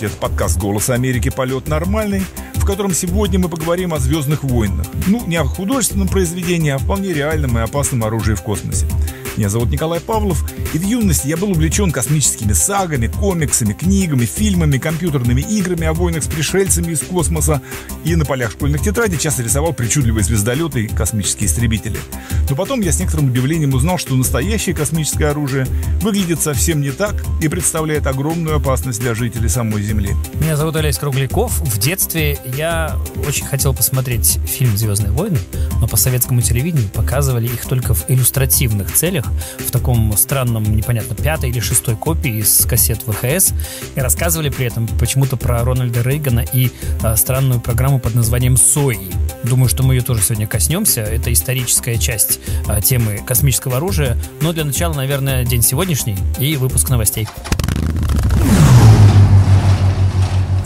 слушаете этот подкаст «Голос Америки. Полет нормальный», в котором сегодня мы поговорим о «Звездных войнах». Ну, не о художественном произведении, а о вполне реальном и опасном оружии в космосе. Меня зовут Николай Павлов, и в юности я был увлечен космическими сагами, комиксами, книгами, фильмами, компьютерными играми о войнах с пришельцами из космоса, и на полях школьных тетрадей часто рисовал причудливые звездолеты и космические истребители. Но потом я с некоторым удивлением узнал, что настоящее космическое оружие выглядит совсем не так и представляет огромную опасность для жителей самой Земли. Меня зовут Олесь Кругляков. В детстве я очень хотел посмотреть фильм «Звездные войны», но по советскому телевидению показывали их только в иллюстративных целях, в таком странном, непонятно, пятой или шестой копии из кассет ВХС и рассказывали при этом почему-то про Рональда Рейгана и э, странную программу под названием «Сои». Думаю, что мы ее тоже сегодня коснемся. Это историческая часть э, темы космического оружия. Но для начала, наверное, день сегодняшний и выпуск новостей.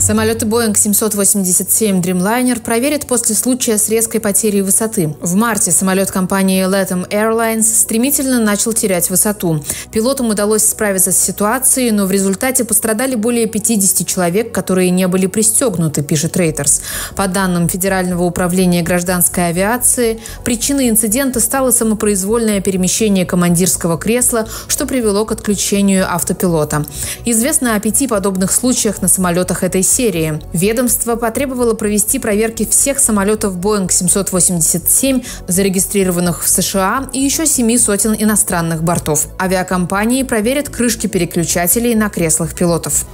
Самолеты Boeing 787 Dreamliner проверят после случая с резкой потерей высоты. В марте самолет компании Latam Airlines стремительно начал терять высоту. Пилотам удалось справиться с ситуацией, но в результате пострадали более 50 человек, которые не были пристегнуты, пишет Reuters. По данным Федерального управления гражданской авиации, причиной инцидента стало самопроизвольное перемещение командирского кресла, что привело к отключению автопилота. Известно о пяти подобных случаях на самолетах этой серии. Ведомство потребовало провести проверки всех самолетов Boeing 787, зарегистрированных в США, и еще семи сотен иностранных бортов. Авиакомпании проверят крышки переключателей на креслах пилотов.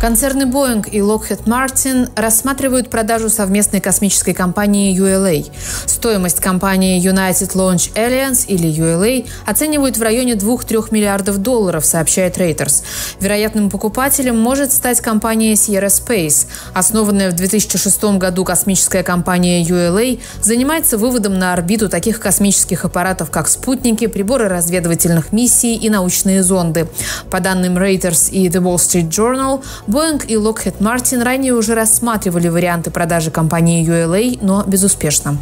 Концерны Boeing и Lockheed Martin рассматривают продажу совместной космической компании ULA. Стоимость компании United Launch Alliance или ULA оценивают в районе 2-3 миллиардов долларов, сообщает Reuters. Вероятным покупателем может стать компания Sierra Space. Основанная в 2006 году космическая компания ULA занимается выводом на орбиту таких космических аппаратов, как спутники, приборы разведывательных миссий и научные зонды. По данным Reuters и The Wall Street Journal, Boeing и Lockheed Martin ранее уже рассматривали варианты продажи компании ULA, но безуспешно.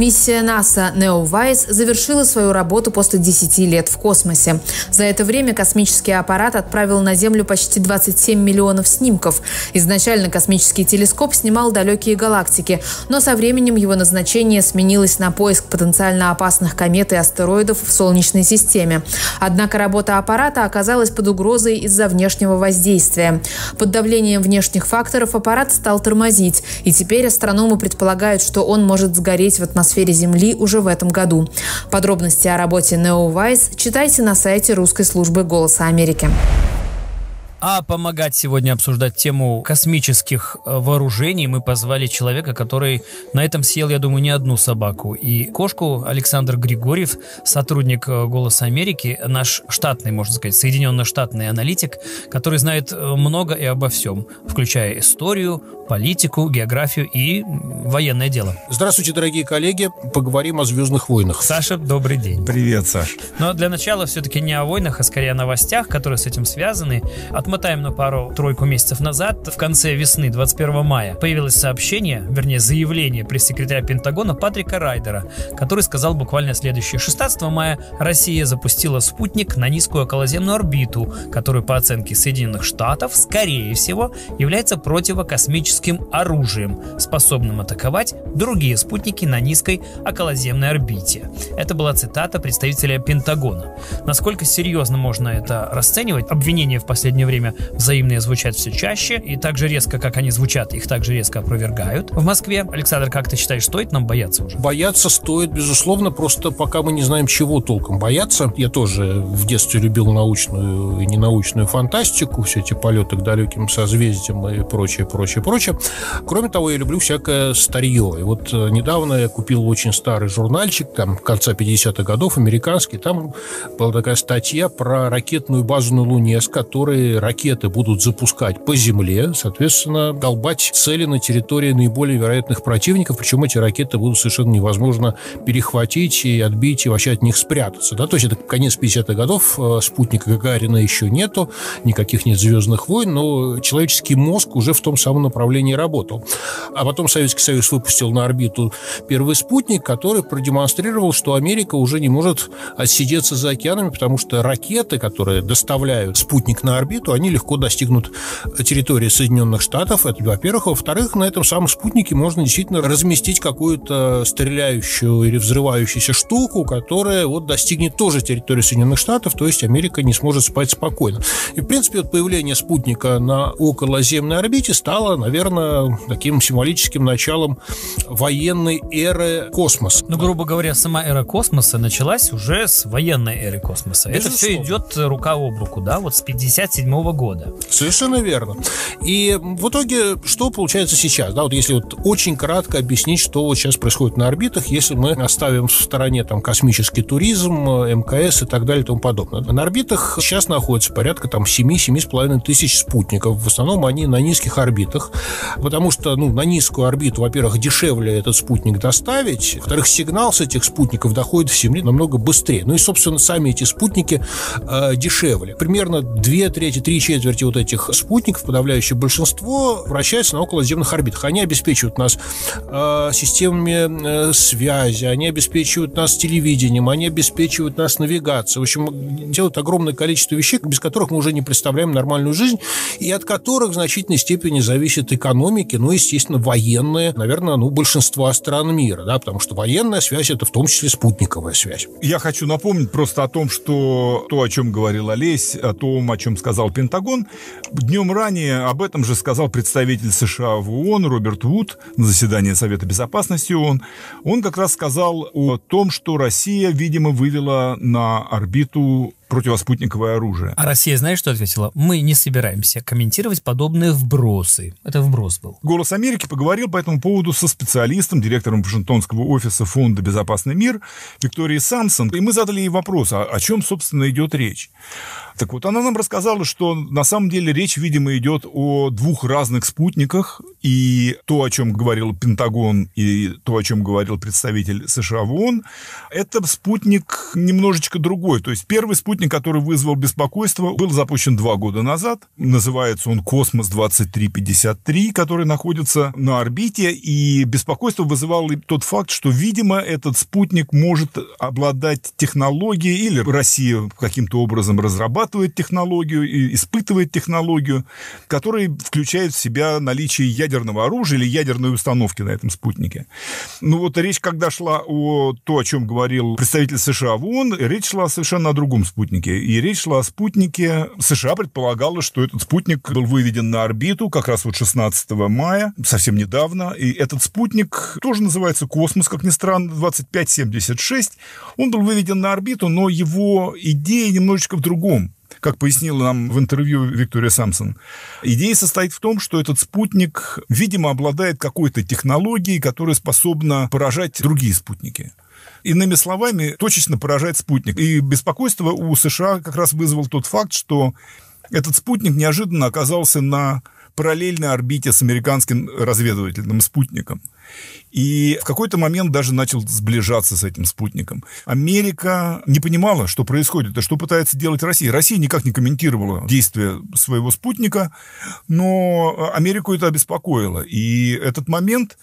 Миссия НАСА Neowise завершила свою работу после 10 лет в космосе. За это время космический аппарат отправил на Землю почти 27 миллионов снимков. Изначально космический телескоп снимал далекие галактики, но со временем его назначение сменилось на поиск потенциально опасных комет и астероидов в Солнечной системе. Однако работа аппарата оказалась под угрозой из-за внешнего воздействия. Под давлением внешних факторов аппарат стал тормозить, и теперь астрономы предполагают, что он может сгореть в атмосфере атмосфере Земли уже в этом году. Подробности о работе Neowise читайте на сайте русской службы «Голоса Америки». А помогать сегодня обсуждать тему космических э, вооружений мы позвали человека, который на этом съел, я думаю, не одну собаку. И кошку Александр Григорьев, сотрудник э, «Голоса Америки», наш штатный, можно сказать, соединенно-штатный аналитик, который знает э, много и обо всем, включая историю, политику, географию и военное дело. Здравствуйте, дорогие коллеги. Поговорим о «Звездных войнах». Саша, добрый день. Привет, Саша. Но для начала все-таки не о войнах, а скорее о новостях, которые с этим связаны. От отмотаем на пару-тройку месяцев назад, в конце весны, 21 мая, появилось сообщение, вернее заявление пресс-секретаря Пентагона Патрика Райдера, который сказал буквально следующее. 16 мая Россия запустила спутник на низкую околоземную орбиту, которую по оценке Соединенных Штатов, скорее всего, является противокосмическим оружием, способным атаковать другие спутники на низкой околоземной орбите. Это была цитата представителя Пентагона. Насколько серьезно можно это расценивать, обвинение в последнее время время взаимные звучат все чаще, и так же резко, как они звучат, их также резко опровергают. В Москве, Александр, как ты считаешь, стоит нам бояться уже? Бояться стоит, безусловно, просто пока мы не знаем, чего толком бояться. Я тоже в детстве любил научную и ненаучную фантастику, все эти полеты к далеким созвездиям и прочее, прочее, прочее. Кроме того, я люблю всякое старье. И вот э, недавно я купил очень старый журнальчик, там, конца 50-х годов, американский, там была такая статья про ракетную базу на Луне, с которой ракеты будут запускать по земле, соответственно, долбать цели на территории наиболее вероятных противников, причем эти ракеты будут совершенно невозможно перехватить и отбить, и вообще от них спрятаться. Да? То есть это конец 50-х годов, э, спутника Гагарина еще нету, никаких нет «Звездных войн», но человеческий мозг уже в том самом направлении работал. А потом Советский Союз выпустил на орбиту первый спутник, который продемонстрировал, что Америка уже не может отсидеться за океанами, потому что ракеты, которые доставляют спутник на орбиту, они легко достигнут территории Соединенных Штатов. Это, во-первых. Во-вторых, на этом самом спутнике можно действительно разместить какую-то стреляющую или взрывающуюся штуку, которая вот достигнет тоже территории Соединенных Штатов, то есть Америка не сможет спать спокойно. И, в принципе, вот появление спутника на околоземной орбите стало, наверное, таким символическим началом военной эры космоса. Ну, грубо говоря, сама эра космоса началась уже с военной эры космоса. Безусловно. Это все идет рука об руку, да, вот с 57 -го 2022 года. Совершенно верно. И в итоге что получается сейчас? Да, вот если вот очень кратко объяснить, что вот сейчас происходит на орбитах, если мы оставим в стороне там космический туризм, МКС и так далее и тому подобное. На орбитах сейчас находится порядка там 7-7,5 тысяч спутников. В основном они на низких орбитах, потому что ну, на низкую орбиту, во-первых, дешевле этот спутник доставить, во-вторых, сигнал с этих спутников доходит в Земли намного быстрее. Ну и, собственно, сами эти спутники э, дешевле. Примерно 2 трети, 3 четверти вот этих спутников, подавляющее большинство, вращаются на околоземных орбитах. Они обеспечивают нас э, системами э, связи, они обеспечивают нас телевидением, они обеспечивают нас навигацией. В общем, делают огромное количество вещей, без которых мы уже не представляем нормальную жизнь, и от которых в значительной степени зависит экономики, ну, естественно, военные, наверное, ну, большинство стран мира, да, потому что военная связь – это в том числе спутниковая связь. Я хочу напомнить просто о том, что то, о чем говорил Олесь, о том, о чем сказал Пентагон. Днем ранее об этом же сказал представитель США в ООН Роберт Вуд на заседании Совета Безопасности ООН. Он как раз сказал о том, что Россия, видимо, вывела на орбиту противоспутниковое оружие. А Россия, знаешь, что ответила? Мы не собираемся комментировать подобные вбросы. Это вброс был. «Голос Америки» поговорил по этому поводу со специалистом, директором Вашингтонского офиса Фонда «Безопасный мир» Викторией Самсон. И мы задали ей вопрос, а о чем, собственно, идет речь. Так вот, она нам рассказала, что на самом деле речь, видимо, идет о двух разных спутниках, и то, о чем говорил Пентагон, и то, о чем говорил представитель США в ООН, это спутник немножечко другой. То есть первый спутник Спутник, который вызвал беспокойство, был запущен два года назад. Называется он «Космос-2353», который находится на орбите. И беспокойство вызывал и тот факт, что, видимо, этот спутник может обладать технологией, или Россия каким-то образом разрабатывает технологию и испытывает технологию, которая включает в себя наличие ядерного оружия или ядерной установки на этом спутнике. Ну вот речь, когда шла о том, о чем говорил представитель США в ООН, речь шла совершенно о другом спутнике спутнике. И речь шла о спутнике. США предполагало, что этот спутник был выведен на орбиту как раз вот 16 мая, совсем недавно. И этот спутник тоже называется «Космос», как ни странно, 2576. Он был выведен на орбиту, но его идея немножечко в другом как пояснила нам в интервью Виктория Самсон. Идея состоит в том, что этот спутник, видимо, обладает какой-то технологией, которая способна поражать другие спутники. Иными словами, точечно поражает спутник. И беспокойство у США как раз вызвал тот факт, что этот спутник неожиданно оказался на параллельной орбите с американским разведывательным спутником. И в какой-то момент даже начал сближаться с этим спутником. Америка не понимала, что происходит и что пытается делать Россия. Россия никак не комментировала действия своего спутника, но Америку это обеспокоило. И этот момент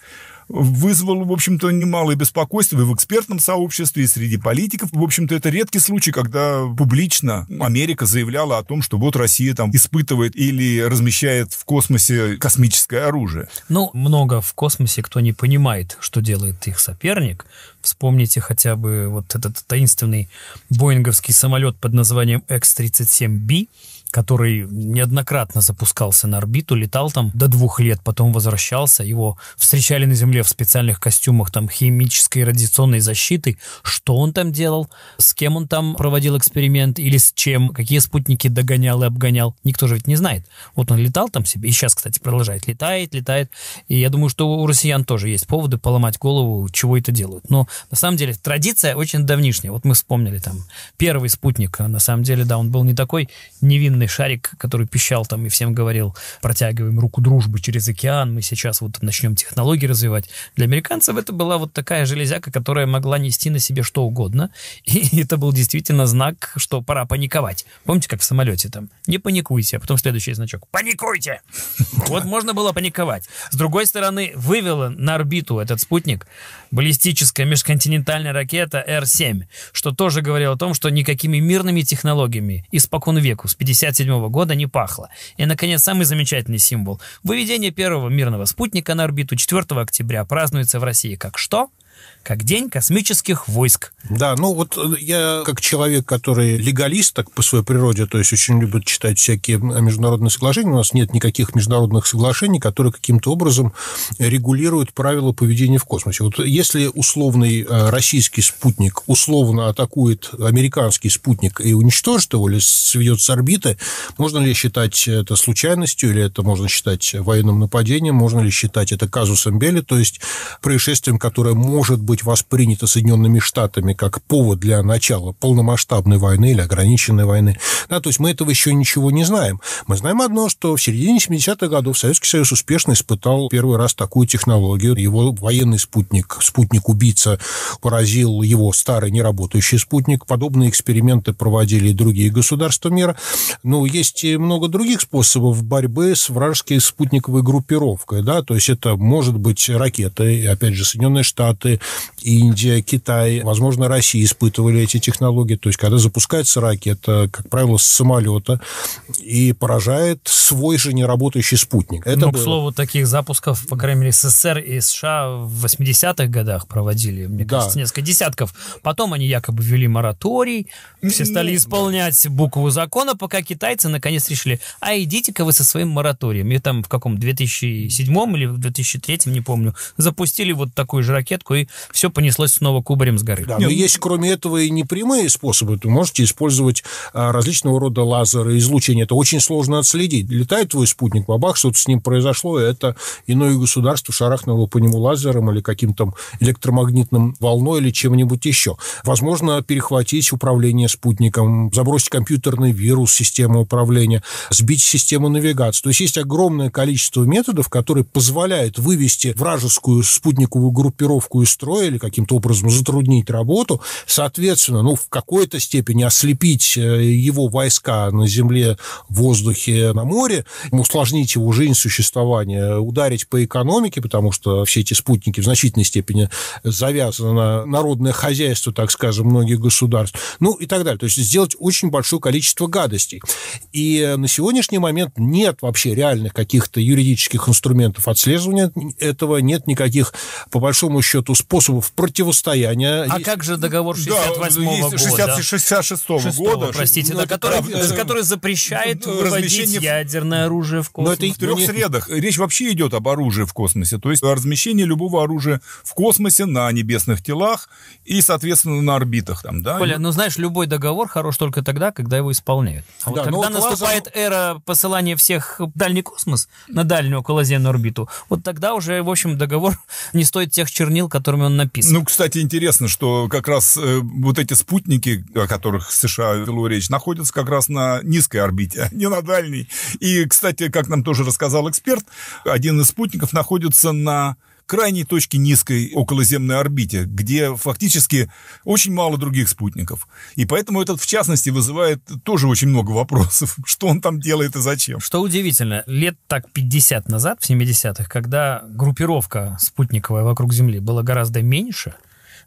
вызвал в общем-то, немалое беспокойство и в экспертном сообществе, и среди политиков. В общем-то, это редкий случай, когда публично Америка заявляла о том, что вот Россия там испытывает или размещает в космосе космическое оружие. Ну, много в космосе кто не понимает, что делает их соперник. Вспомните хотя бы вот этот таинственный боинговский самолет под названием X-37B, который неоднократно запускался на орбиту, летал там до двух лет, потом возвращался. Его встречали на Земле в специальных костюмах там химической и радиационной защиты. Что он там делал? С кем он там проводил эксперимент? Или с чем? Какие спутники догонял и обгонял? Никто же ведь не знает. Вот он летал там себе, и сейчас, кстати, продолжает. Летает, летает. И я думаю, что у россиян тоже есть поводы поломать голову, чего это делают. Но на самом деле традиция очень давнишняя. Вот мы вспомнили там первый спутник, а на самом деле, да, он был не такой невинный темный шарик, который пищал там и всем говорил, протягиваем руку дружбы через океан, мы сейчас вот начнем технологии развивать. Для американцев это была вот такая железяка, которая могла нести на себе что угодно, и это был действительно знак, что пора паниковать. Помните, как в самолете там, не паникуйте, а потом следующий значок, паникуйте! Вот можно было паниковать. С другой стороны, вывела на орбиту этот спутник баллистическая межконтинентальная ракета Р-7, что тоже говорило о том, что никакими мирными технологиями испокон веку с 50 1967 года не пахло. И, наконец, самый замечательный символ. Выведение первого мирного спутника на орбиту 4 октября празднуется в России как что – как День космических войск. Да, ну вот э, я как человек, который легалист так по своей природе, то есть очень любит читать всякие международные соглашения, у нас нет никаких международных соглашений, которые каким-то образом регулируют правила поведения в космосе. Вот если условный э, российский спутник условно атакует американский спутник и уничтожит его или сведет с орбиты, можно ли считать это случайностью или это можно считать военным нападением, можно ли считать это казусом Бели, то есть происшествием, которое может может быть воспринято Соединенными Штатами как повод для начала полномасштабной войны или ограниченной войны. Да, то есть мы этого еще ничего не знаем. Мы знаем одно, что в середине 70-х годов Советский Союз успешно испытал первый раз такую технологию. Его военный спутник, спутник-убийца, поразил его старый неработающий спутник. Подобные эксперименты проводили и другие государства мира. Но ну, есть и много других способов борьбы с вражеской спутниковой группировкой. Да? То есть это может быть ракеты, опять же, Соединенные Штаты, Индия, Китай, возможно, Россия испытывали эти технологии. То есть, когда запускается ракета, как правило, с самолета, и поражает свой же неработающий спутник. Это ну, было... к слову, таких запусков, по крайней мере, СССР и США в 80-х годах проводили, мне да. кажется, несколько десятков. Потом они якобы ввели мораторий, все стали исполнять букву закона, пока китайцы наконец решили, а идите-ка вы со своим мораторием. И там в каком 2007 или в 2003, не помню, запустили вот такую же ракетку и все понеслось снова кубарем с горы. Да, но есть кроме этого и непрямые способы. Вы можете использовать а, различного рода лазеры, излучение. Это очень сложно отследить. Летает твой спутник, бабах, что-то с ним произошло, и это иное государство шарахнуло по нему лазером или каким-то электромагнитным волной или чем-нибудь еще. Возможно, перехватить управление спутником, забросить компьютерный вирус в систему управления, сбить систему навигации. То есть есть огромное количество методов, которые позволяют вывести вражескую спутниковую группировку из устроили, каким-то образом затруднить работу, соответственно, ну, в какой-то степени ослепить э, его войска на земле, в воздухе, на море, усложнить его жизнь, существование, ударить по экономике, потому что все эти спутники в значительной степени завязаны на народное хозяйство, так скажем, многих государств, ну и так далее. То есть сделать очень большое количество гадостей. И на сегодняшний момент нет вообще реальных каких-то юридических инструментов отслеживания этого, нет никаких, по большому счету, способов противостояния. А есть... как же договор 68 -го ну, есть года? 66 года, простите, ну, который, правда, который запрещает ну, ну размещение ядерное оружие в космос. Но это в трех средах. Речь вообще идет об оружии в космосе, то есть размещение любого оружия в космосе на небесных телах и, соответственно, на орбитах там, да? Коля, ну знаешь, любой договор хорош только тогда, когда его исполняют. А вот да, ну, когда наступает эра посылания всех в дальний космос, на дальнюю околоземную орбиту, вот тогда уже, в общем, договор не стоит тех чернил, которыми которыми он написан. Ну, кстати, интересно, что как раз э, вот эти спутники, о которых США вело речь, находятся как раз на низкой орбите, а не на дальней. И, кстати, как нам тоже рассказал эксперт, один из спутников находится на крайней точке низкой околоземной орбите, где фактически очень мало других спутников. И поэтому этот, в частности, вызывает тоже очень много вопросов, что он там делает и зачем. Что удивительно, лет так 50 назад, в 70-х, когда группировка спутниковая вокруг Земли была гораздо меньше,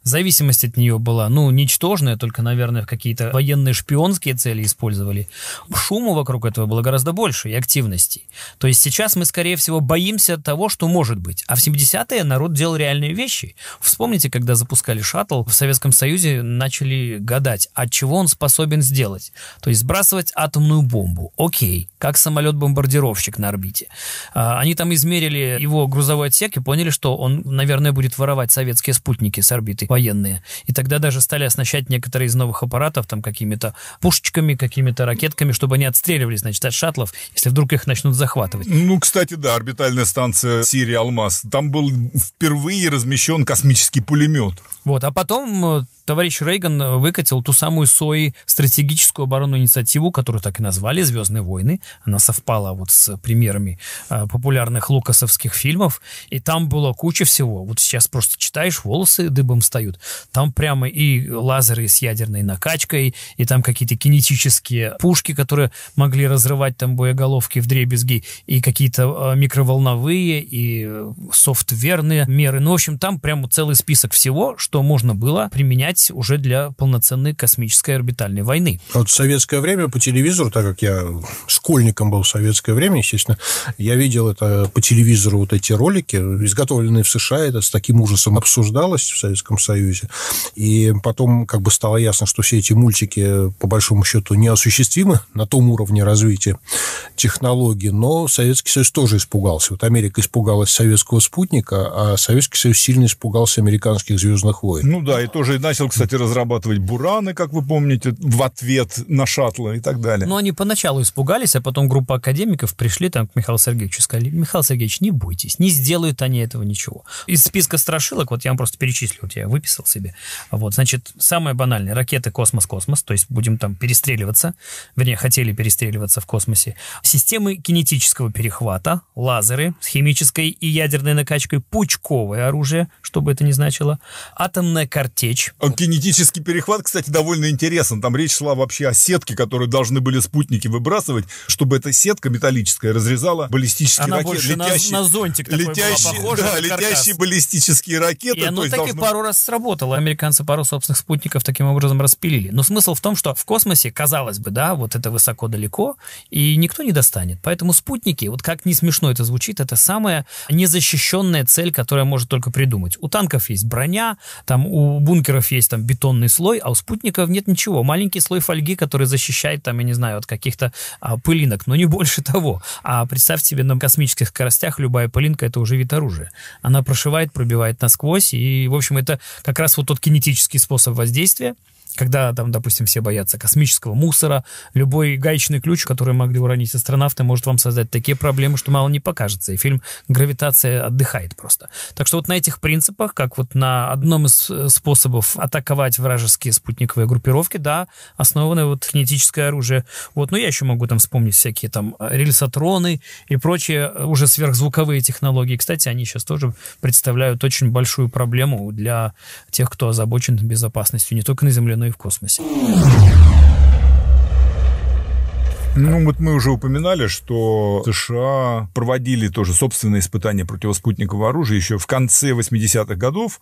зависимость от нее была, ну, ничтожная, только, наверное, в какие-то военные шпионские цели использовали. Шума вокруг этого было гораздо больше и активностей. То есть сейчас мы, скорее всего, боимся того, что может быть. А в 70-е народ делал реальные вещи. Вспомните, когда запускали шаттл, в Советском Союзе начали гадать, от чего он способен сделать. То есть сбрасывать атомную бомбу. Окей, как самолет-бомбардировщик на орбите. А, они там измерили его грузовой отсек и поняли, что он, наверное, будет воровать советские спутники с орбиты военные. И тогда даже стали оснащать некоторые из новых аппаратов там какими-то пушечками, какими-то ракетками, чтобы они отстреливались, значит, от шаттлов, если вдруг их начнут захватывать. Ну, кстати, да, орбитальная станция Сирия Алмаз. Там был впервые размещен космический пулемет. Вот, а потом э, товарищ Рейган э, выкатил ту самую СОИ стратегическую оборонную инициативу, которую так и назвали «Звездные войны». Она совпала вот с примерами э, популярных лукасовских фильмов, и там было куча всего. Вот сейчас просто читаешь, волосы дыбом встают. Там прямо и лазеры с ядерной накачкой, и там какие-то кинетические пушки, которые могли разрывать там боеголовки в дребезги, и какие-то э, микроволновые, и э, софтверные меры. Ну, в общем, там прямо целый список всего, что можно было применять применять уже для полноценной космической орбитальной войны. А вот в советское время по телевизору, так как я школьником был в советское время, естественно, я видел это по телевизору вот эти ролики, изготовленные в США, это с таким ужасом обсуждалось в Советском Союзе. И потом как бы стало ясно, что все эти мультики по большому счету неосуществимы на том уровне развития технологий, но Советский Союз тоже испугался. Вот Америка испугалась советского спутника, а Советский Союз сильно испугался американских «Звездных войн». Ну да, и тоже начал начал, кстати, разрабатывать бураны, как вы помните, в ответ на шаттлы и так далее. Но они поначалу испугались, а потом группа академиков пришли там к Михаилу Сергеевичу и сказали, Михаил Сергеевич, не бойтесь, не сделают они этого ничего. Из списка страшилок, вот я вам просто перечислил, вот я выписал себе. Вот, значит, самое банальное, ракеты «Космос-Космос», то есть будем там перестреливаться, вернее, хотели перестреливаться в космосе. Системы кинетического перехвата, лазеры с химической и ядерной накачкой, пучковое оружие, что бы это ни значило, атомная картечь. А там кинетический перехват, кстати, довольно интересен. Там речь шла вообще о сетке, которую должны были спутники выбрасывать, чтобы эта сетка металлическая разрезала баллистические Она ракеты. Больше летящие, на, на зонтик такой летящие, была похожа, да, летящие баллистические ракеты. И оно так должно... и пару раз сработало. Американцы пару собственных спутников таким образом распилили. Но смысл в том, что в космосе, казалось бы, да, вот это высоко-далеко, и никто не достанет. Поэтому спутники, вот как не смешно это звучит, это самая незащищенная цель, которая может только придумать. У танков есть броня, там у бункеров есть есть там бетонный слой, а у спутников нет ничего. Маленький слой фольги, который защищает там, я не знаю, от каких-то а, пылинок, но не больше того. А представь себе, на космических скоростях любая пылинка — это уже вид оружия. Она прошивает, пробивает насквозь, и, в общем, это как раз вот тот кинетический способ воздействия, когда там, допустим, все боятся космического мусора, любой гаечный ключ, который могли уронить астронавты, может вам создать такие проблемы, что мало не покажется, и фильм «Гравитация» отдыхает просто. Так что вот на этих принципах, как вот на одном из э, способов атаковать вражеские спутниковые группировки, да, основано вот кинетическое оружие. Вот, ну я еще могу там вспомнить всякие там э, рельсотроны и прочие э, уже сверхзвуковые технологии. Кстати, они сейчас тоже представляют очень большую проблему для тех, кто озабочен безопасностью не только на Земле, но и в космосе. Ну вот мы уже упоминали, что США проводили тоже собственные испытания противоспутникового оружия еще в конце 80-х годов.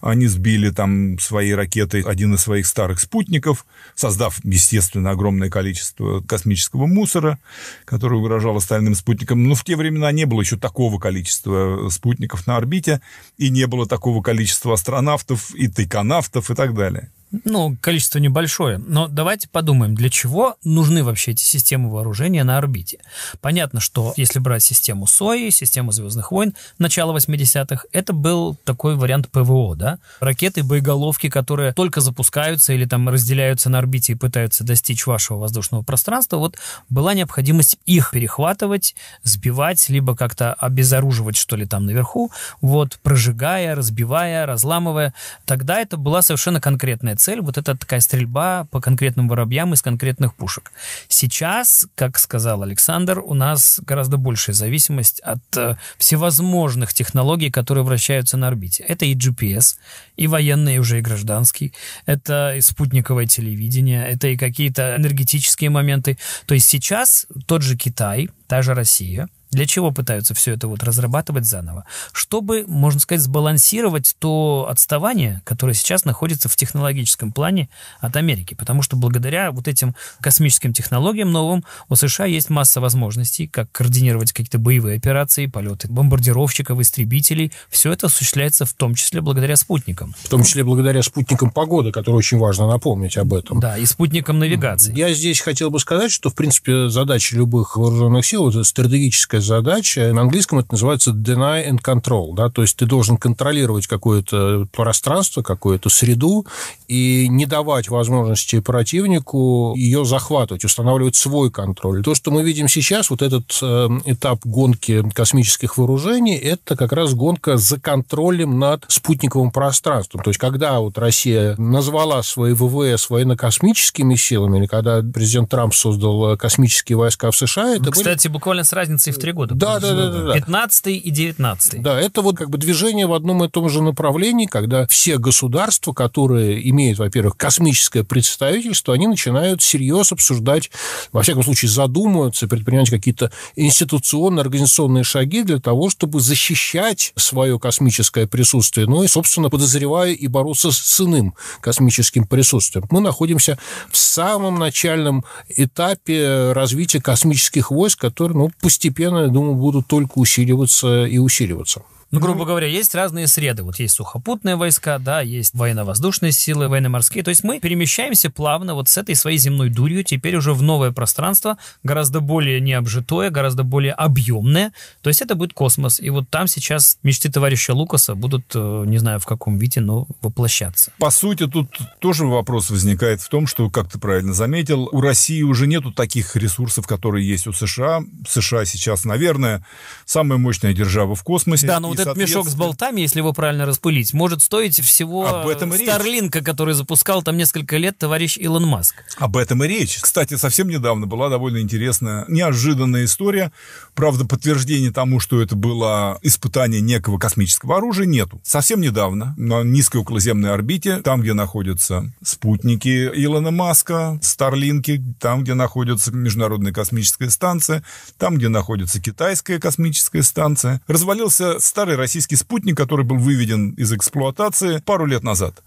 Они сбили там свои ракеты один из своих старых спутников, создав, естественно, огромное количество космического мусора, который угрожал остальным спутникам. Но в те времена не было еще такого количества спутников на орбите, и не было такого количества астронавтов и тайконавтов и так далее. Ну, количество небольшое. Но давайте подумаем, для чего нужны вообще эти системы вооружения на орбите. Понятно, что если брать систему СОИ, систему «Звездных войн» начала 80-х, это был такой вариант ПВО, да? Ракеты, боеголовки, которые только запускаются или там разделяются на орбите и пытаются достичь вашего воздушного пространства, вот была необходимость их перехватывать, сбивать, либо как-то обезоруживать, что ли, там наверху, вот, прожигая, разбивая, разламывая. Тогда это была совершенно конкретная цель вот эта такая стрельба по конкретным воробьям из конкретных пушек. Сейчас, как сказал Александр, у нас гораздо большая зависимость от э, всевозможных технологий, которые вращаются на орбите. Это и GPS, и военные уже, и гражданский, это и спутниковое телевидение, это и какие-то энергетические моменты. То есть сейчас тот же Китай, та же Россия – для чего пытаются все это вот разрабатывать заново? Чтобы, можно сказать, сбалансировать то отставание, которое сейчас находится в технологическом плане от Америки. Потому что благодаря вот этим космическим технологиям новым у США есть масса возможностей, как координировать какие-то боевые операции, полеты бомбардировщиков, истребителей. Все это осуществляется в том числе благодаря спутникам. В том числе благодаря спутникам погоды, которые очень важно напомнить об этом. Да, и спутникам навигации. Я здесь хотел бы сказать, что, в принципе, задача любых вооруженных сил – это стратегическая задача. На английском это называется deny and control. Да? То есть ты должен контролировать какое-то пространство, какую-то среду и не давать возможности противнику ее захватывать, устанавливать свой контроль. То, что мы видим сейчас, вот этот э, этап гонки космических вооружений, это как раз гонка за контролем над спутниковым пространством. То есть когда вот Россия назвала свои ВВС военно-космическими силами, или когда президент Трамп создал э, космические войска в США, это ну, Кстати, были... буквально с разницей в три э, 4 года. Да, да, да, да, да. 15 и 19. Да, это вот как бы движение в одном и том же направлении, когда все государства, которые имеют, во-первых, космическое представительство, они начинают серьезно обсуждать, во всяком случае, задумываются, предпринимать какие-то институционно-организационные шаги для того, чтобы защищать свое космическое присутствие, ну и, собственно, подозревая и бороться с иным космическим присутствием. Мы находимся в самом начальном этапе развития космических войск, которые ну, постепенно я думаю, будут только усиливаться и усиливаться. Ну, грубо говоря, есть разные среды. Вот есть сухопутные войска, да, есть военно-воздушные силы, военно-морские. То есть мы перемещаемся плавно вот с этой своей земной дурью теперь уже в новое пространство, гораздо более необжитое, гораздо более объемное. То есть это будет космос. И вот там сейчас мечты товарища Лукаса будут, э, не знаю в каком виде, но воплощаться. По сути, тут тоже вопрос возникает в том, что, как ты правильно заметил, у России уже нету таких ресурсов, которые есть у США. США сейчас, наверное, самая мощная держава в космосе. Да, но вот этот мешок с болтами, если его правильно распылить, может стоить всего Об этом Старлинка, э, речь. который запускал там несколько лет товарищ Илон Маск. Об этом и речь. Кстати, совсем недавно была довольно интересная, неожиданная история. Правда, подтверждения тому, что это было испытание некого космического оружия, нету. Совсем недавно на низкой околоземной орбите, там, где находятся спутники Илона Маска, Старлинки, там, где находится Международная космическая станция, там, где находится Китайская космическая станция, развалился старый первый российский спутник, который был выведен из эксплуатации пару лет назад.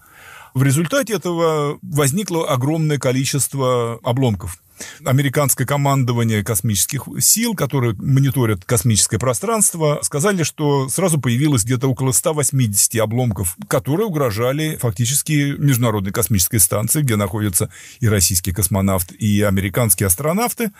В результате этого возникло огромное количество обломков. Американское командование космических сил, которые мониторят космическое пространство, сказали, что сразу появилось где-то около 180 обломков, которые угрожали фактически Международной космической станции, где находятся и российский космонавт, и американские астронавты,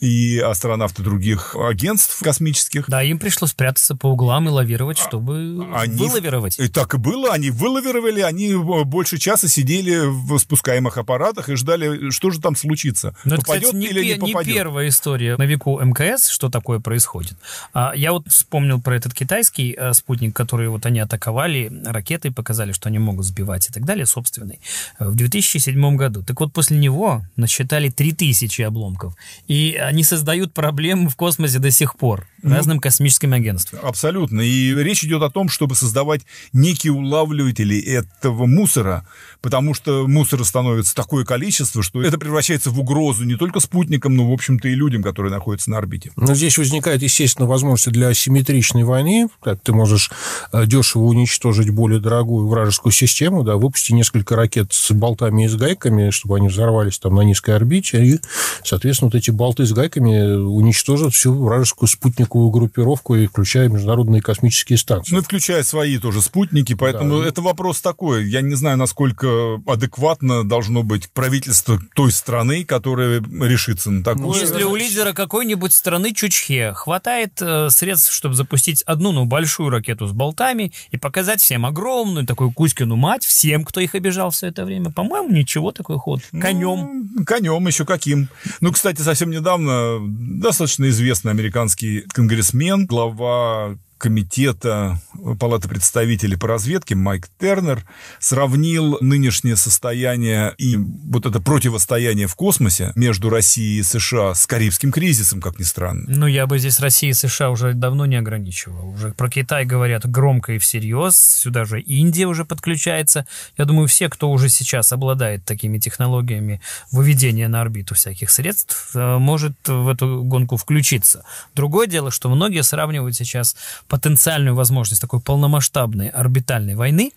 и астронавты других агентств космических. Да, им пришлось спрятаться по углам и лавировать, а, чтобы они... вылавировать. И э, так и было, они вылавировали, они э, больше часа сидели в спускаемых аппаратах и ждали, что же там случится. Но ну, это, попадет кстати, не или не не первая история на веку МКС, что такое происходит. А, я вот вспомнил про этот китайский а, спутник, который вот они атаковали ракетой, показали, что они могут сбивать и так далее, собственный, э, в 2007 году. Так вот, после него насчитали 3000 обломков. И они создают проблемы в космосе до сих пор ну, разным космическим агентствам. Абсолютно. И речь идет о том, чтобы создавать некие улавливатели этого мусора, потому что мусора становится такое количество, что это превращается в угрозу не только спутникам, но, в общем-то, и людям, которые находятся на орбите. Но здесь возникает, естественно, возможность для асимметричной войны. Так, ты можешь э, дешево уничтожить более дорогую вражескую систему, да, выпусти несколько ракет с болтами и с гайками, чтобы они взорвались там на низкой орбите, и, соответственно, вот эти болты с гайками уничтожат всю вражескую спутниковую группировку, и включая международные космические станции. Ну, и включая свои тоже спутники, поэтому да. это вопрос такой. Я не знаю, насколько адекватно должно быть правительство той страны, которая которая на такое. Ну, если у лидера какой-нибудь страны Чучхе хватает э, средств, чтобы запустить одну, ну, большую ракету с болтами и показать всем огромную такую Кузькину мать, всем, кто их обижал все это время, по-моему, ничего такой ход. Конем. Ну, конем еще каким. Ну, кстати, совсем недавно достаточно известный американский конгрессмен, глава комитета Палаты представителей по разведке Майк Тернер сравнил нынешнее состояние и вот это противостояние в космосе между Россией и США с Карибским кризисом, как ни странно. Ну, я бы здесь России и США уже давно не ограничивал. Уже про Китай говорят громко и всерьез, сюда же Индия уже подключается. Я думаю, все, кто уже сейчас обладает такими технологиями выведения на орбиту всяких средств, э, может в эту гонку включиться. Другое дело, что многие сравнивают сейчас потенциальную возможность такой полномасштабной орбитальной войны,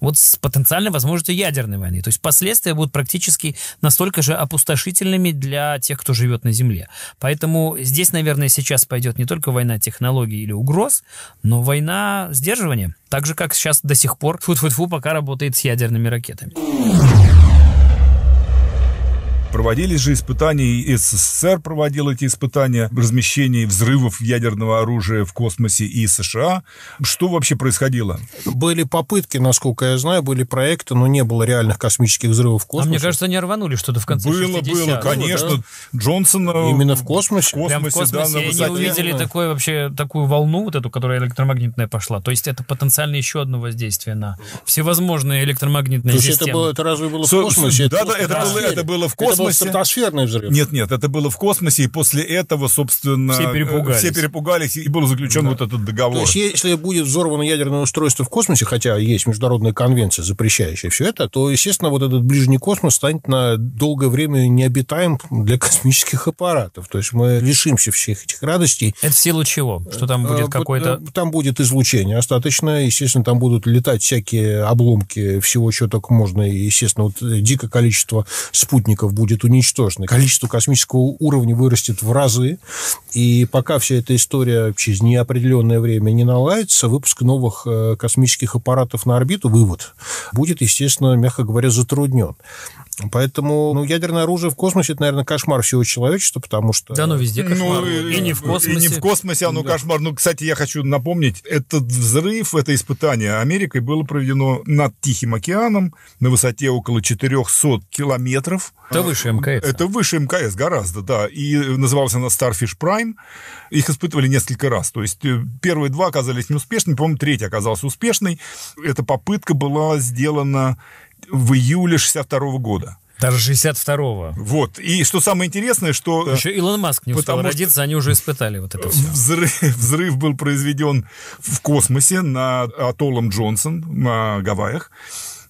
вот с потенциальной возможностью ядерной войны. То есть последствия будут практически настолько же опустошительными для тех, кто живет на Земле. Поэтому здесь, наверное, сейчас пойдет не только война технологий или угроз, но война сдерживания. Так же, как сейчас до сих пор фу-фу-фу пока работает с ядерными ракетами. Проводились же испытания, и СССР проводил эти испытания, размещения взрывов ядерного оружия в космосе и США. Что вообще происходило? Были попытки, насколько я знаю, были проекты, но не было реальных космических взрывов в космосе. А мне кажется, они рванули что-то в конце Было, 60 было, конечно. да? Джонсон... Именно в космосе? В космосе, Прям в космосе да, они высоте. увидели такой, вообще, такую волну, вот эту, которая электромагнитная пошла. То есть это потенциально еще одно воздействие на всевозможные электромагнитные То системы. это, было, это разве было в космосе? Да, это да, это, было, это было в космосе космосе. Стратосферный взрыв. Нет, нет, это было в космосе, и после этого, собственно, все э, перепугались, все перепугались и был заключен да. вот этот договор. То есть, если будет взорвано ядерное устройство в космосе, хотя есть международная конвенция, запрещающая все это, то, естественно, вот этот ближний космос станет на долгое время необитаем для космических аппаратов. То есть мы лишимся всех этих радостей. Это в силу чего? Что там будет э, какое-то... Э, там будет излучение остаточное, естественно, там будут летать всякие обломки всего, чего только можно, и, естественно, вот дикое количество спутников будет будет уничтожена. Количество космического уровня вырастет в разы. И пока вся эта история через неопределенное время не наладится, выпуск новых э, космических аппаратов на орбиту, вывод, будет, естественно, мягко говоря, затруднен. Поэтому ну, ядерное оружие в космосе это, наверное, кошмар всего человечества, потому что... Да, ну везде ну, кошмар. Ну, и, и не в космосе. И не в космосе, оно да. кошмар. Ну, кстати, я хочу напомнить, этот взрыв, это испытание Америкой было проведено над Тихим океаном на высоте около 400 километров. Это выше МКС. Это выше МКС гораздо, да. И назывался она Starfish Prime. Их испытывали несколько раз. То есть э, первые два оказались неуспешными, по-моему, третий оказался успешный. Эта попытка была сделана в июле 62 года. Даже 62-го. Вот. И что самое интересное, что... Э, Еще Илон Маск не успел родиться, они уже испытали вот это все. Взрыв, взрыв был произведен в космосе на атоллом Джонсон на Гавайях.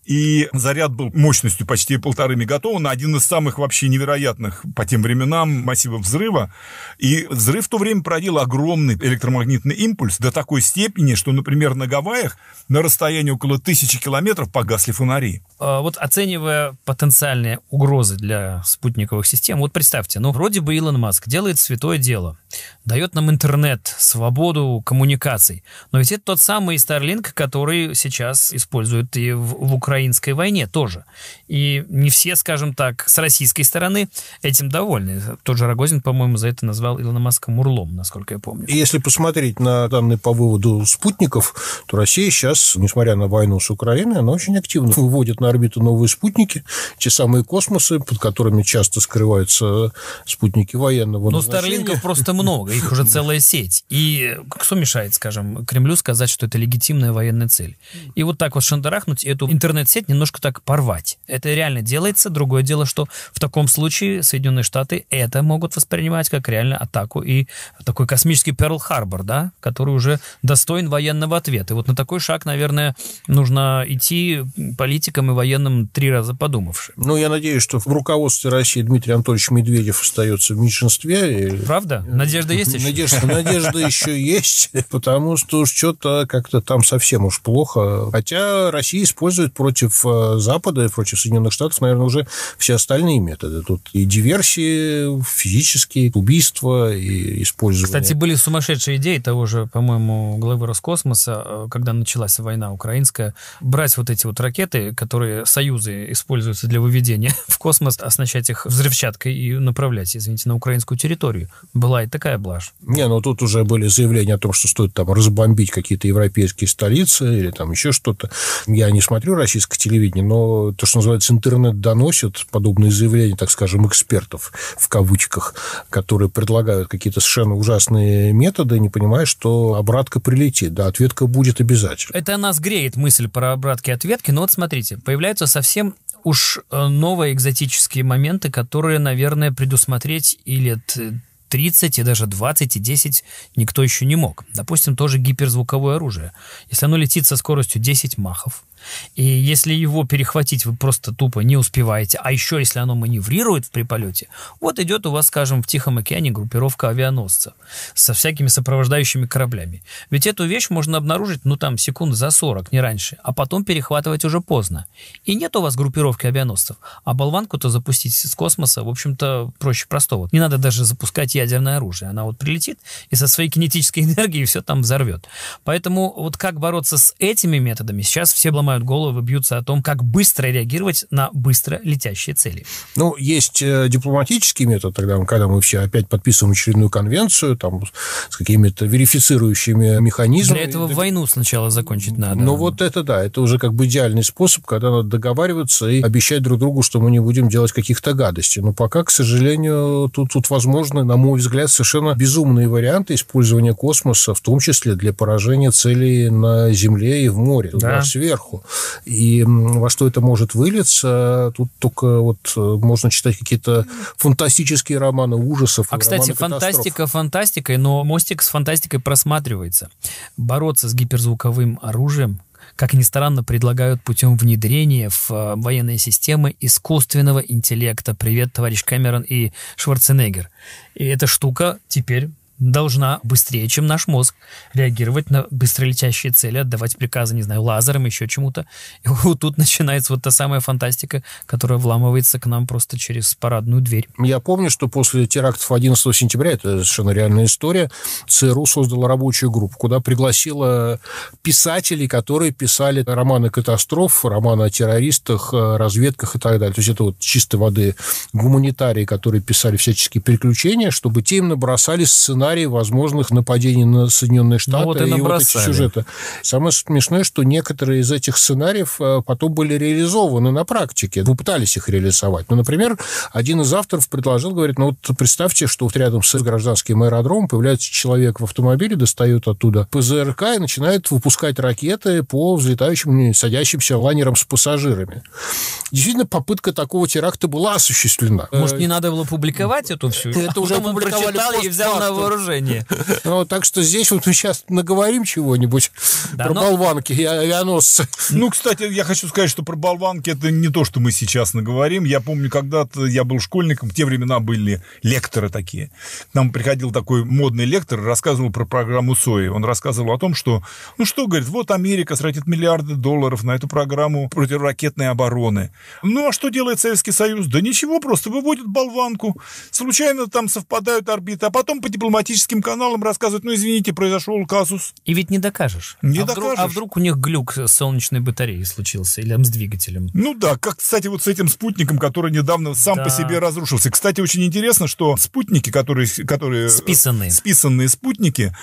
И заряд был мощностью почти полторы мегатонны, один из самых вообще невероятных по тем временам массивов взрыва. И взрыв в то время породил огромный электромагнитный импульс до такой степени, что, например, на Гавайях на расстоянии около тысячи километров погасли фонари. А, вот оценивая потенциальные угрозы для спутниковых систем, вот представьте, ну вроде бы Илон Маск делает святое дело – дает нам интернет, свободу коммуникаций. Но ведь это тот самый Starlink, который сейчас используют и в, в украинской войне тоже. И не все, скажем так, с российской стороны этим довольны. Тот же Рогозин, по-моему, за это назвал Илона Маска мурлом, насколько я помню. Если посмотреть на данные по выводу спутников, то Россия сейчас, несмотря на войну с Украиной, она очень активно выводит на орбиту новые спутники, те самые космосы, под которыми часто скрываются спутники военного Но ну, Старлинков просто много много, их уже целая сеть. И кто мешает, скажем, Кремлю сказать, что это легитимная военная цель? И вот так вот шандарахнуть эту интернет-сеть, немножко так порвать. Это реально делается. Другое дело, что в таком случае Соединенные Штаты это могут воспринимать как реально атаку и такой космический Перл-Харбор, да, который уже достоин военного ответа. И вот на такой шаг, наверное, нужно идти политикам и военным три раза подумавши. Ну, я надеюсь, что в руководстве России Дмитрий Анатольевич Медведев остается в меньшинстве. Правда? Надеюсь, Надежда есть еще? Надежда, надежда еще есть, потому что уж что-то как-то там совсем уж плохо. Хотя Россия использует против э, Запада против Соединенных Штатов, наверное, уже все остальные методы. Тут и диверсии физические, убийства, и использование. Кстати, были сумасшедшие идеи того же, по-моему, главы Роскосмоса, э, когда началась война украинская, брать вот эти вот ракеты, которые союзы используются для выведения в космос, оснащать их взрывчаткой и направлять, извините, на украинскую территорию. Была и такая такая блажь. Не, ну тут уже были заявления о том, что стоит там разбомбить какие-то европейские столицы или там еще что-то. Я не смотрю российское телевидение, но то, что называется, интернет доносит подобные заявления, так скажем, экспертов в кавычках, которые предлагают какие-то совершенно ужасные методы, не понимая, что обратка прилетит, да, ответка будет обязательно. Это нас греет мысль про обратки и ответки, но вот смотрите, появляются совсем уж э, новые экзотические моменты, которые, наверное, предусмотреть и лет 30 и даже 20 и 10 никто еще не мог. Допустим, тоже гиперзвуковое оружие. Если оно летит со скоростью 10 махов, и если его перехватить вы просто тупо не успеваете, а еще если оно маневрирует при полете, вот идет у вас, скажем, в Тихом океане группировка авианосцев со всякими сопровождающими кораблями. Ведь эту вещь можно обнаружить, ну там, секунд за 40, не раньше, а потом перехватывать уже поздно. И нет у вас группировки авианосцев, а болванку-то запустить с космоса, в общем-то, проще простого. Не надо даже запускать ядерное оружие. Она вот прилетит и со своей кинетической энергией все там взорвет. Поэтому вот как бороться с этими методами, сейчас все ломают ломают головы, бьются о том, как быстро реагировать на быстро летящие цели. Ну, есть э, дипломатический метод, тогда, когда мы все опять подписываем очередную конвенцию, там, с какими-то верифицирующими механизмами. Для этого войну сначала закончить надо. Ну, вот это да, это уже как бы идеальный способ, когда надо договариваться и обещать друг другу, что мы не будем делать каких-то гадостей. Но пока, к сожалению, тут, тут возможны, на мой взгляд, совершенно безумные варианты использования космоса, в том числе для поражения целей на Земле и в море, да. сверху. И во что это может вылиться, тут только вот э, можно читать какие-то фантастические романы ужасов. А, кстати, фантастика фантастикой, но мостик с фантастикой просматривается. Бороться с гиперзвуковым оружием как ни странно, предлагают путем внедрения в э, военные системы искусственного интеллекта. Привет, товарищ Кэмерон и Шварценеггер. И эта штука теперь должна быстрее, чем наш мозг, реагировать на быстролетящие цели, отдавать приказы, не знаю, лазерам, еще чему-то. И вот тут начинается вот та самая фантастика, которая вламывается к нам просто через парадную дверь. Я помню, что после терактов 11 сентября, это совершенно реальная история, ЦРУ создала рабочую группу, куда пригласила писателей, которые писали романы катастроф, романы о террористах, разведках и так далее. То есть это вот чистой воды гуманитарии, которые писали всяческие приключения, чтобы те им набросали сценарий сценарий возможных нападений на Соединенные ну Штаты ну, вот и, и вот эти сюжеты. Самое смешное, что некоторые из этих сценариев э, потом были реализованы на практике. Вы пытались их реализовать. Ну, например, один из авторов предложил, говорит, ну вот представьте, что вот рядом с гражданским аэродромом появляется человек в автомобиле, достает оттуда ПЗРК и начинает выпускать ракеты по взлетающим, садящимся лайнерам с пассажирами. Действительно, попытка такого теракта была осуществлена. Может, не надо было публиковать эту всю? Это а уже опубликовали и взял на окружении. Ну, так что здесь вот мы сейчас наговорим чего-нибудь да, про но... болванки и авианосцы. Ну, кстати, я хочу сказать, что про болванки это не то, что мы сейчас наговорим. Я помню, когда-то я был школьником, в те времена были лекторы такие. нам приходил такой модный лектор, рассказывал про программу Сои. Он рассказывал о том, что, ну что, говорит, вот Америка тратит миллиарды долларов на эту программу противоракетной обороны. Ну, а что делает Советский Союз? Да ничего, просто выводит болванку. Случайно там совпадают орбиты, а потом по дипломатии дипломатическим каналам рассказывать, ну, извините, произошел казус. И ведь не докажешь. Не а докажешь. Вдруг, а вдруг у них глюк с солнечной батареей случился или с двигателем? Ну да, как, кстати, вот с этим спутником, который недавно сам да. по себе разрушился. Кстати, очень интересно, что спутники, которые... которые э, списанные. Списанные спутники,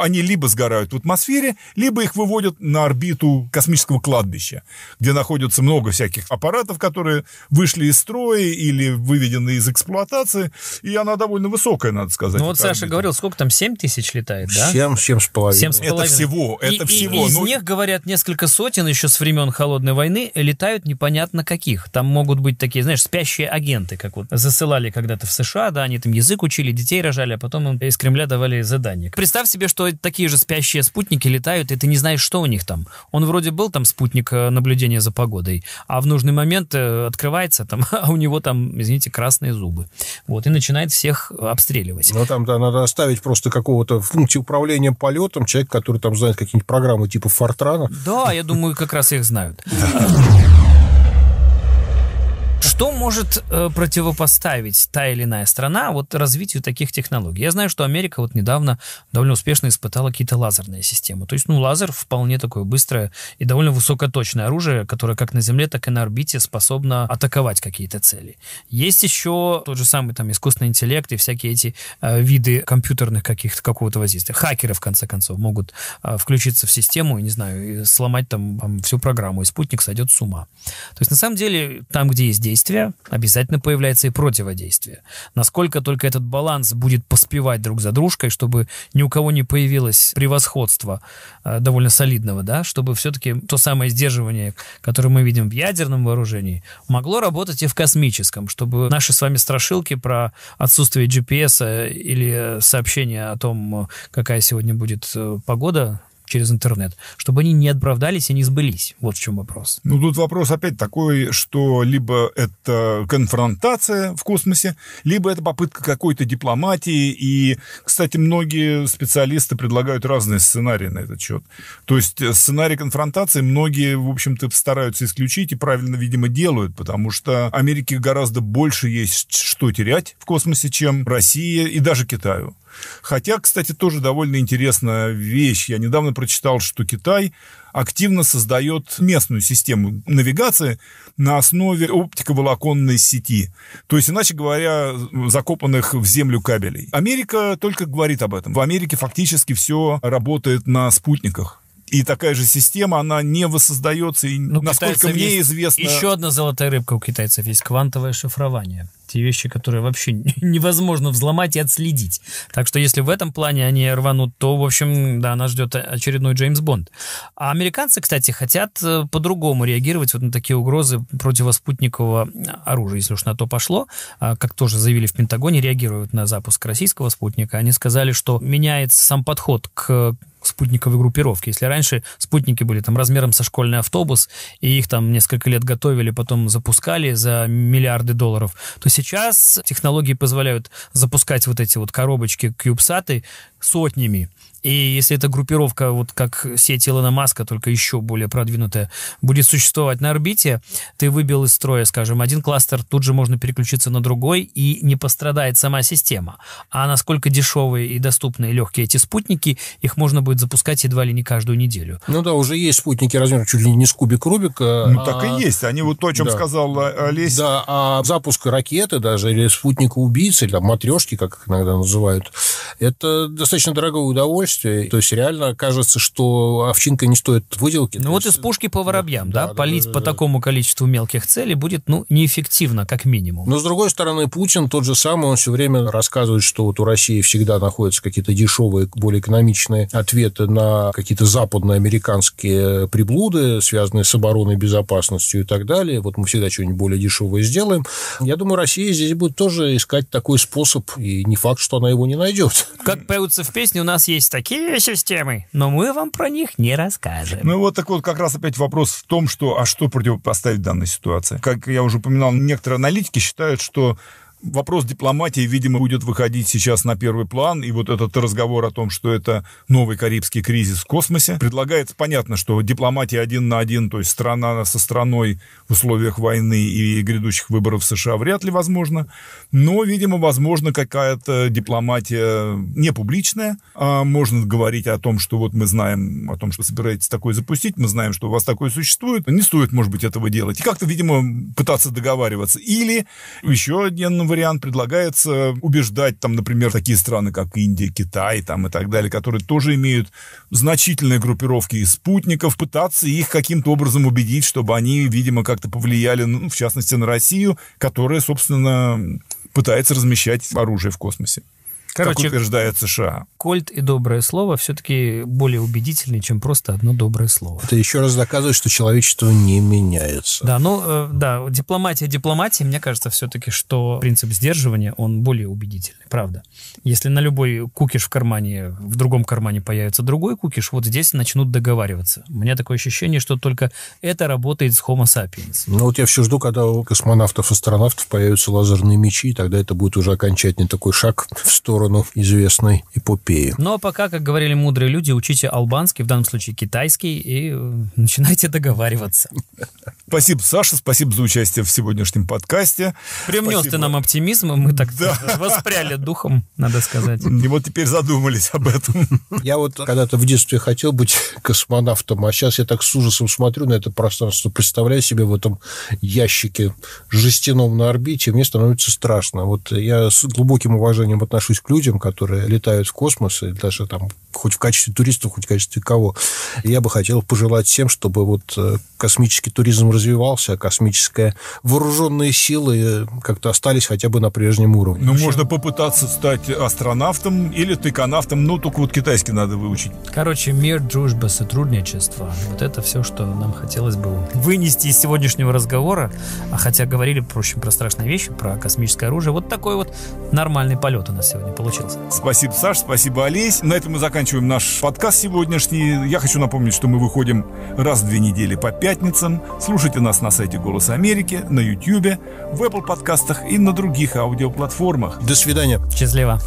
они либо сгорают в атмосфере, либо их выводят на орбиту космического кладбища, где находится много всяких аппаратов, которые вышли из строя или выведены из эксплуатации. И она довольно высокая, надо сказать. Ну вот Саша говорил, говорил, сколько там, 7 тысяч летает, да? 7, 7 с половиной. 7 с половиной. Это всего, это и, всего. И из но... Ну, них, говорят, несколько сотен еще с времен Холодной войны летают непонятно каких. Там могут быть такие, знаешь, спящие агенты, как вот засылали когда-то в США, да, они там язык учили, детей рожали, а потом им из Кремля давали задание. Представь себе, что такие же спящие спутники летают, и ты не знаешь, что у них там. Он вроде был там спутник э, наблюдения за погодой, а в нужный момент э, открывается там, а у него там, извините, красные зубы. Вот, и начинает всех обстреливать. Но ну, там да, надо поставить просто какого-то функции управления полетом, человек, который там знает какие-нибудь программы типа Фортрана. Да, я думаю, как раз их знают. Что может э, противопоставить та или иная страна вот развитию таких технологий? Я знаю, что Америка вот недавно довольно успешно испытала какие-то лазерные системы. То есть, ну, лазер вполне такое быстрое и довольно высокоточное оружие, которое как на Земле, так и на орбите способно атаковать какие-то цели. Есть еще тот же самый там искусственный интеллект и всякие эти э, виды компьютерных каких-то какого-то воздействия. Хакеры, в конце концов, могут э, включиться в систему и, не знаю, и сломать там, там всю программу, и спутник сойдет с ума. То есть, на самом деле, там, где есть действие, действия, обязательно появляется и противодействие. Насколько только этот баланс будет поспевать друг за дружкой, чтобы ни у кого не появилось превосходства э, довольно солидного, да, чтобы все-таки то самое сдерживание, которое мы видим в ядерном вооружении, могло работать и в космическом, чтобы наши с вами страшилки про отсутствие GPS э, или э, сообщения о том, э, какая сегодня будет погода через интернет, чтобы они не оправдались и не сбылись. Вот в чем вопрос. Ну, тут вопрос опять такой, что либо это конфронтация в космосе, либо это попытка какой-то дипломатии. И, кстати, многие специалисты предлагают разные сценарии на этот счет. То есть э, сценарий конфронтации многие, в общем-то, стараются исключить и правильно, видимо, делают, потому что Америке гораздо больше есть что терять в космосе, чем Россия и даже Китаю. Хотя, кстати, тоже довольно интересная вещь. Я недавно прочитал, что Китай активно создает местную систему навигации на основе оптиковолоконной сети. То есть, иначе говоря, закопанных в землю кабелей. Америка только говорит об этом. В Америке фактически все работает на спутниках. И такая же система, она не воссоздается. И, ну, насколько мне есть... известно... Еще одна золотая рыбка у китайцев есть квантовое шифрование те вещи, которые вообще невозможно взломать и отследить. Так что если в этом плане они рванут, то, в общем, да, нас ждет очередной Джеймс Бонд. А американцы, кстати, хотят э, по-другому реагировать вот на такие угрозы противоспутникового э, оружия, если уж на то пошло. А, как тоже заявили в Пентагоне, реагируют на запуск российского спутника. Они сказали, что меняется сам подход к спутниковой группировки. Если раньше спутники были там размером со школьный автобус, и их там несколько лет готовили, потом запускали за миллиарды долларов, то сейчас технологии позволяют запускать вот эти вот коробочки кьюбсаты сотнями. И если эта группировка, вот как сеть Илона Маска, только еще более продвинутая, будет существовать на орбите, ты выбил из строя, скажем, один кластер, тут же можно переключиться на другой, и не пострадает сама система. А насколько дешевые и доступные легкие эти спутники, их можно будет запускать едва ли не каждую неделю. Ну да, уже есть спутники размером чуть ли не с кубик Рубика. Ну а... так и есть. Они вот то, о чем да. сказал э, Олесь. Да, а запуск ракеты даже или спутника-убийцы, или там, матрешки, как их иногда называют, это достаточно дорогое удовольствие удовольствие. То есть реально кажется, что овчинка не стоит выделки. Ну вот есть... из пушки по воробьям, да, да, да полить да, по да. такому количеству мелких целей будет, ну, неэффективно, как минимум. Но с другой стороны, Путин тот же самый, он все время рассказывает, что вот у России всегда находятся какие-то дешевые, более экономичные ответы на какие-то западные американские приблуды, связанные с обороной, безопасностью и так далее. Вот мы всегда что-нибудь более дешевое сделаем. Я думаю, Россия здесь будет тоже искать такой способ, и не факт, что она его не найдет. Как поются в песне, у нас есть такие системы, но мы вам про них не расскажем. Ну вот так вот как раз опять вопрос в том, что а что противопоставить данной ситуации. Как я уже упоминал, некоторые аналитики считают, что вопрос дипломатии, видимо, будет выходить сейчас на первый план, и вот этот разговор о том, что это новый карибский кризис в космосе, предлагается, понятно, что дипломатия один на один, то есть страна со страной в условиях войны и грядущих выборов в США вряд ли возможно, но, видимо, возможно какая-то дипломатия не публичная, а можно говорить о том, что вот мы знаем о том, что собираетесь такое запустить, мы знаем, что у вас такое существует, не стоит, может быть, этого делать, и как-то, видимо, пытаться договариваться. Или еще один вариант предлагается убеждать, там, например, такие страны, как Индия, Китай там, и так далее, которые тоже имеют значительные группировки из спутников, пытаться их каким-то образом убедить, чтобы они, видимо, как-то повлияли, ну, в частности, на Россию, которая, собственно, пытается размещать оружие в космосе. Короче, как утверждает США. Кольт и доброе слово все-таки более убедительны, чем просто одно доброе слово. Это еще раз доказывает, что человечество не меняется. Да, ну, э, да, дипломатия дипломатии, мне кажется все-таки, что принцип сдерживания, он более убедительный, правда. Если на любой кукиш в кармане, в другом кармане появится другой кукиш, вот здесь начнут договариваться. У меня такое ощущение, что только это работает с Homo sapiens. Ну, вот я все жду, когда у космонавтов-астронавтов появятся лазерные мечи, и тогда это будет уже окончательный такой шаг в сторону сторону известной эпопеи. Но пока, как говорили мудрые люди, учите албанский, в данном случае китайский, и э, начинайте договариваться. Спасибо, Саша, спасибо за участие в сегодняшнем подкасте. Привнес ты нам оптимизм, и мы так да. воспряли духом, надо сказать. И вот теперь задумались об этом. Я вот когда-то в детстве хотел быть космонавтом, а сейчас я так с ужасом смотрю на это пространство, представляю себе в этом ящике жестяном на орбите, мне становится страшно. Вот я с глубоким уважением отношусь к людям, которые летают в космос, и даже там хоть в качестве туристов, хоть в качестве кого. Я бы хотел пожелать всем, чтобы вот э, космический туризм развивался, а космическая вооруженные силы э, как-то остались хотя бы на прежнем уровне. Ну, можно попытаться стать астронавтом или тайконавтом, ну, только вот китайский надо выучить. Короче, мир, дружба, сотрудничество. Вот это все, что нам хотелось бы вынести из сегодняшнего разговора. А хотя говорили, в общем, про страшные вещи, про космическое оружие. Вот такой вот нормальный полет у нас сегодня получился. Спасибо, Саш, спасибо, Олесь. На этом мы заканчиваем наш подкаст сегодняшний. Я хочу напомнить, что мы выходим раз в две недели по пятницам. Слушайте нас на сайте «Голос Америки», на YouTube, в Apple подкастах и на других аудиоплатформах. До свидания. Счастливо.